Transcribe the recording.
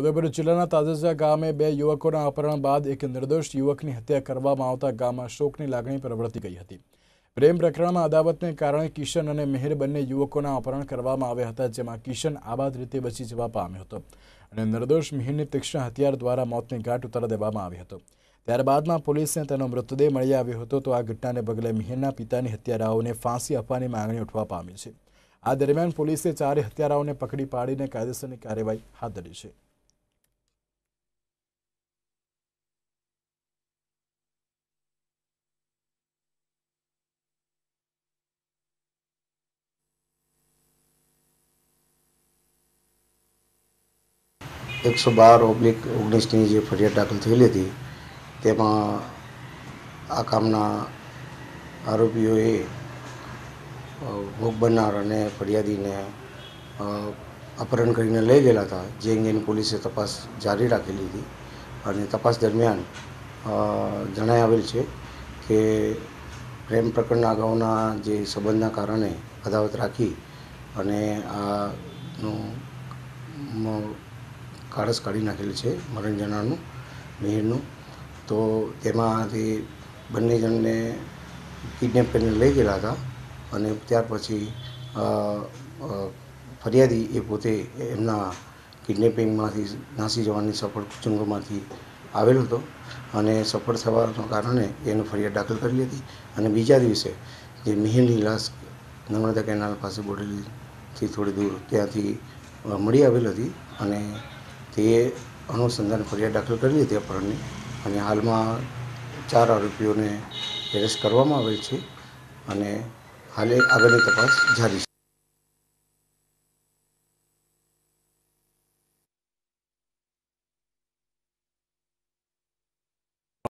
ઉદયપુર જિલ્લાના તાજેજા ગામે બે યુવકોના અપહરણ બાદ એક નિર્દોષ યુવકની હત્યા કરવામાં આવતા ગામમાં શોકની લાગણી પ્રવર્તી ગઈ હતી પ્રેમ પ્રકરણમાં અદાવતને કારણે કિશન અને મેહર બંને યુવકોના અપહરણ કરવામાં આવ્યા હતા જેમાં કિશન આબાદ રીતે બચી જવા પામ્યો હતો અને નિર્દોષ મિહિરની તીક્ષ્ણ હથિયાર દ્વારા મોતની ઘાટ ઉતારા દેવામાં આવ્યો હતો ત્યારબાદમાં પોલીસને તેનો મૃતદેહ મળી આવ્યો હતો તો આ ઘટનાને પગલે મિહિરના પિતાની હત્યારાઓને ફાંસી આપવાની માંગણી ઉઠવા પામી છે આ દરમિયાન પોલીસે ચારે હત્યારાઓને પકડી પાડીને કાયદેસરની કાર્યવાહી હાથ ધરી છે એકસો બાર ઓબ્લિક ઓગણીસની જે ફરિયાદ દાખલ થયેલી હતી તેમાં આ કામના આરોપીઓએ ભોગ બનનાર અને ફરિયાદીને અપહરણ કરીને લઈ ગયેલા હતા જે અંગેની પોલીસે તપાસ જારી રાખેલી હતી અને તપાસ દરમિયાન જણાઈ આવેલ છે કે પ્રેમ પ્રકરણના અગાઉના જે સંબંધના કારણે અદાવત રાખી અને આનું કાળસ કાઢી નાખેલ છે મરણજનાનું મેહરનું તો તેમાંથી બંને જણને કિડનેપ કરીને લઈ ગયેલા હતા અને ત્યાર પછી ફરિયાદી એ પોતે એમના કિડનેપિંગમાંથી નાસી જવાની સફળ કુચુંગોમાંથી આવેલો હતો અને સફળ થવાના કારણે એનું ફરિયાદ દાખલ કરી હતી અને બીજા દિવસે જે મિહિરની લાશ નર્મદા કેનાલ પાસે બોડેલીથી થોડી દૂર ત્યાંથી મળી આવેલ હતી અને તે અનુસંધાન ફરિયાદ દાખલ કરી હતી અપહરણની અને હાલમાં ચાર આરોપીઓને એરેસ્ટ કરવામાં આવેલ છે અને હાલે આગળની તપાસ જારી છે